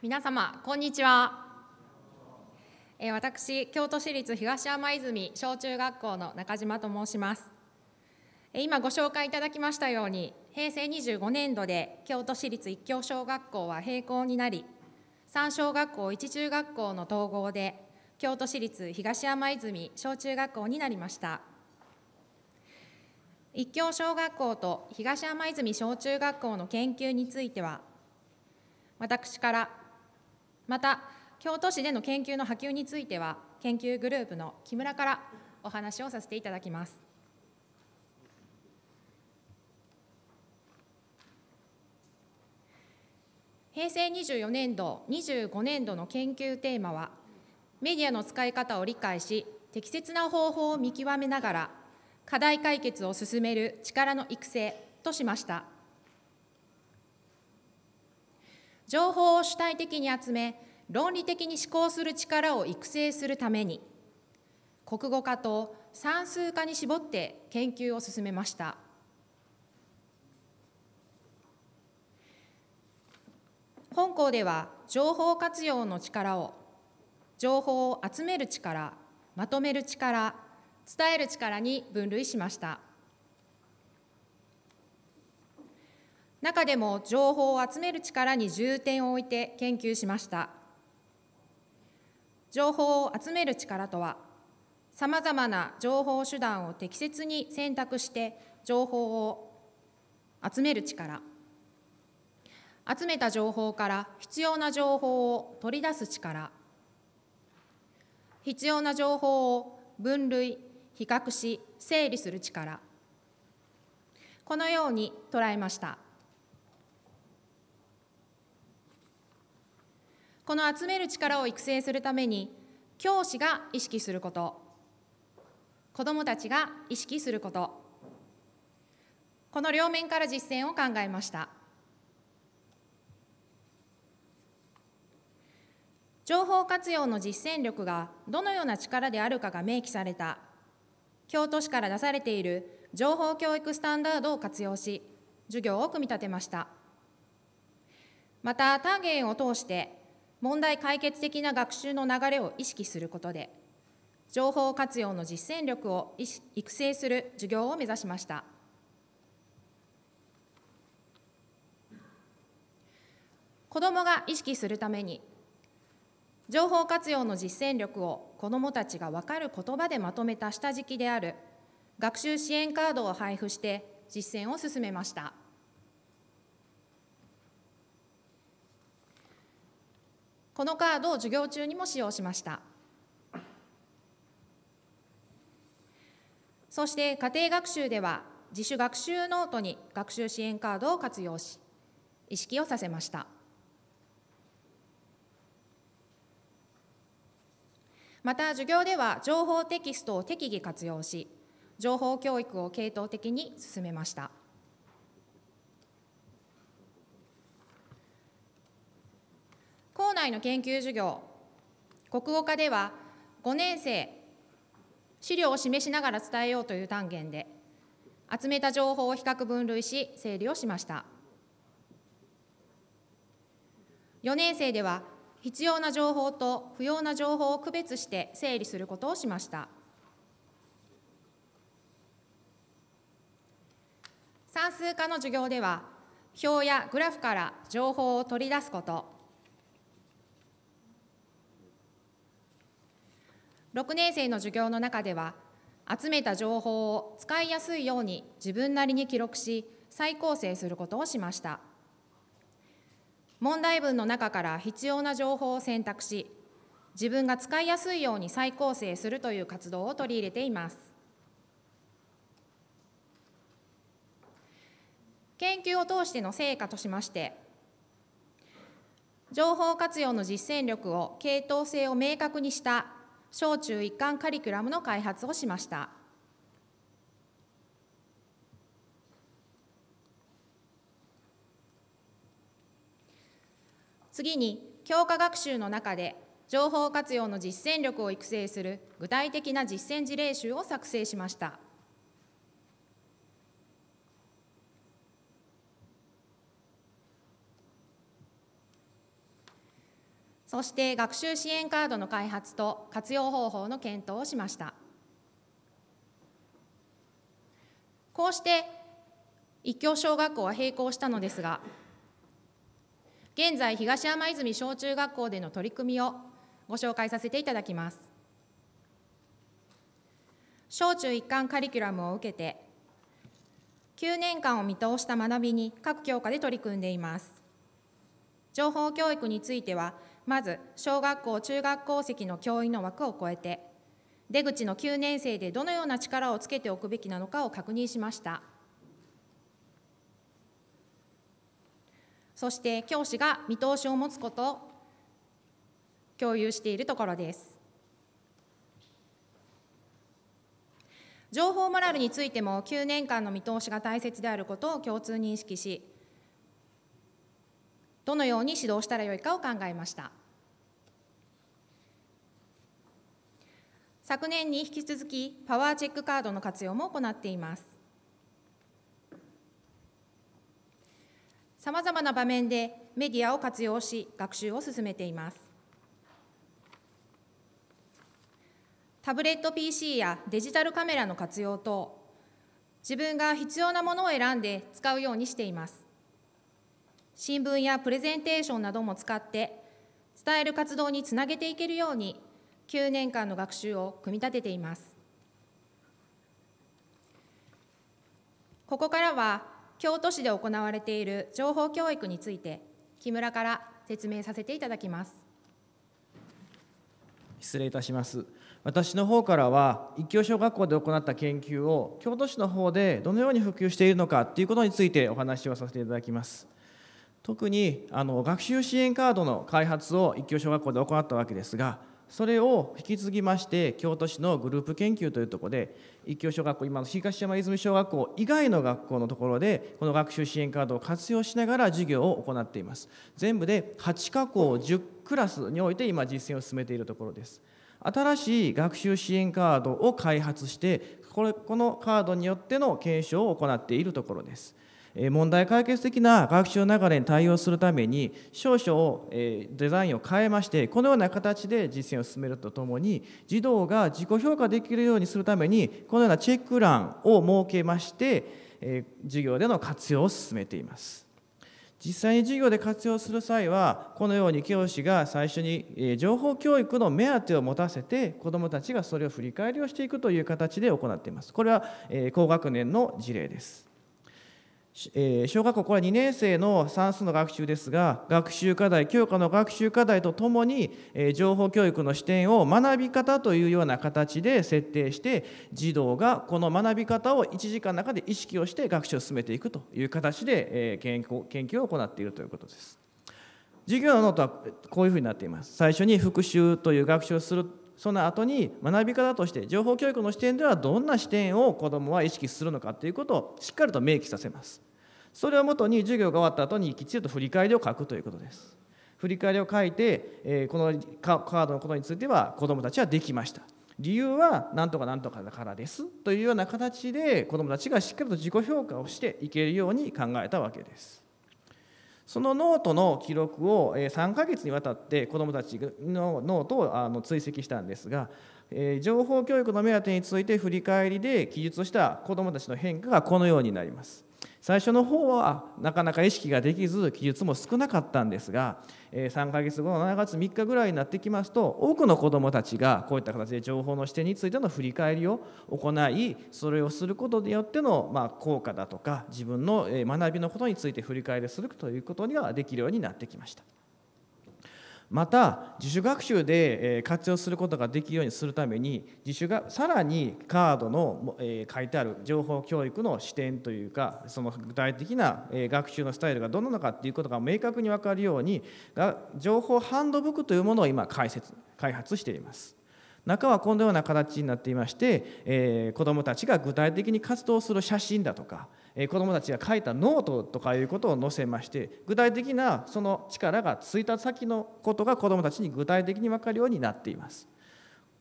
皆様こんにちは、え私京都市立東山泉小中学校の中島と申します、え今ご紹介いただきましたように平成25年度で京都市立一教小学校は閉校になり三小学校一中学校の統合で京都市立東山泉小中学校になりました一教小学校と東山泉小中学校の研究については私からまた京都市での研究の波及については研究グループの木村からお話をさせていただきます平成24年度25年度の研究テーマはメディアの使い方を理解し適切な方法を見極めながら課題解決を進める力の育成としました。情報を主体的に集め論理的に思考する力を育成するために国語科と算数科に絞って研究を進めました本校では情報活用の力を情報を集める力まとめる力伝える力に分類しました。中でも情報を集める力に重点を置いて研究しました情報を集める力とはさまざまな情報手段を適切に選択して情報を集める力集めた情報から必要な情報を取り出す力必要な情報を分類比較し整理する力このように捉えました。この集める力を育成するために教師が意識すること子どもたちが意識することこの両面から実践を考えました情報活用の実践力がどのような力であるかが明記された京都市から出されている情報教育スタンダードを活用し授業を組み立てましたまたターゲンを通して問題解決的な学習の流れを意識することで、情報活用の実践力を育成する授業を目指しました。子どもが意識するために、情報活用の実践力を子どもたちが分かる言葉でまとめた下敷きである学習支援カードを配布して実践を進めました。このカードを授業中にも使用しましたそして家庭学習では自主学習ノートに学習支援カードを活用し意識をさせましたまた授業では情報テキストを適宜活用し情報教育を系統的に進めましたの研究授業国語科では5年生資料を示しながら伝えようという単元で集めた情報を比較分類し整理をしました4年生では必要な情報と不要な情報を区別して整理することをしました算数科の授業では表やグラフから情報を取り出すこと6年生の授業の中では集めた情報を使いやすいように自分なりに記録し再構成することをしました問題文の中から必要な情報を選択し自分が使いやすいように再構成するという活動を取り入れています研究を通しての成果としまして情報活用の実践力を系統性を明確にした小中一貫カリキュラムの開発をしました次に教科学習の中で情報活用の実践力を育成する具体的な実践事例集を作成しました。そして学習支援カードの開発と活用方法の検討をしましたこうして一教小学校は並行したのですが現在東山泉小中学校での取り組みをご紹介させていただきます小中一貫カリキュラムを受けて9年間を見通した学びに各教科で取り組んでいます情報教育についてはまず小学校中学校席の教員の枠を超えて出口の9年生でどのような力をつけておくべきなのかを確認しましたそして教師が見通しを持つことを共有しているところです情報モラルについても9年間の見通しが大切であることを共通認識しどのように指導したらよいかを考えました昨年に引き続きパワーチェックカードの活用も行っていますさまざまな場面でメディアを活用し学習を進めていますタブレット PC やデジタルカメラの活用等自分が必要なものを選んで使うようにしています新聞やプレゼンテーションなども使って伝える活動につなげていけるように9年間の学習を組み立てていますここからは京都市で行われている情報教育について木村から説明させていただきます失礼いたします私の方からは一教小学校で行った研究を京都市の方でどのように普及しているのかということについてお話をさせていただきます特にあの学習支援カードの開発を一級小学校で行ったわけですがそれを引き継ぎまして京都市のグループ研究というところで一級小学校今の東山泉小学校以外の学校のところでこの学習支援カードを活用しながら授業を行っています全部で8加校10クラスにおいて今実践を進めているところです新しい学習支援カードを開発してこれこのカードによっての検証を行っているところです問題解決的な学習流れに対応するために少々デザインを変えましてこのような形で実践を進めるとともに児童が自己評価できるようにするためにこのようなチェック欄を設けまして授業での活用を進めています。実際に授業で活用する際はこのように教師が最初に情報教育の目当てを持たせて子どもたちがそれを振り返りをしていくという形で行っています。これは高学年の事例です。えー、小学校これは2年生の算数の学習ですが学習課題教科の学習課題とともに、えー、情報教育の視点を学び方というような形で設定して児童がこの学び方を1時間の中で意識をして学習を進めていくという形で、えー、研究研究を行っているということです。授業のノートはこういうふうになっています。最初に復習という学習をするその後に学び方として情報教育の視点ではどんな視点を子どもは意識するのかということをしっかりと明記させます。それをもとに授業が終わった後にきちんと振り返りを書くということです振り返りを書いて、えこのカードのことについては子どもたちはできました理由は何とか何とかだからですというような形で子どもたちがしっかりと自己評価をしていけるように考えたわけですそのノートの記録を3ヶ月にわたって子どもたちのノートを追跡したんですが情報教育の目当てについて振り返りで記述した子どもたちの変化がこのようになります最初の方はなかなか意識ができず記述も少なかったんですが3ヶ月後の7月3日ぐらいになってきますと多くの子どもたちがこういった形で情報の視点についての振り返りを行いそれをすることによってのま効果だとか自分の学びのことについて振り返りするということができるようになってきました。また自主学習で活用することができるようにするために自主がさらにカードの書いてある情報教育の視点というかその具体的な学習のスタイルがどんなのかっていうことが明確に分かるように情報ハンドブックというものを今解説開発しています。中はこのような形になっていまして、え子どもたちが具体的に活動する写真だとか子どもたちが書いたノートとかいうことを載せまして具体的なその力がついた先のことが子どもたちに具体的に分かるようになっています。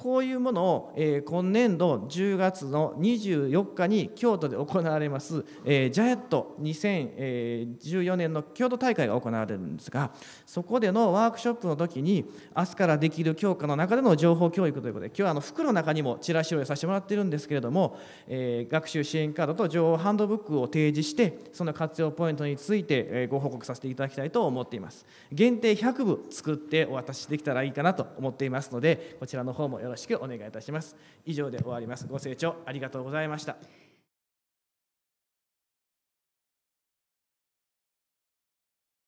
こういうものを、え今年度10月の24日に京都で行われます、えジャエット2014年の京都大会が行われるんですがそこでのワークショップの時に明日からできる教科の中での情報教育ということで今日はあの服の中にもチラシを寄させてもらってるんですけれども、え学習支援カードと情報ハンドブックを提示してその活用ポイントについて、えご報告させていただきたいと思っています限定100部作ってお渡しできたらいいかなと思っていますのでこちらの方もよろしくお願いしますよろしくお願いいたします以上で終わりますご清聴ありがとうございました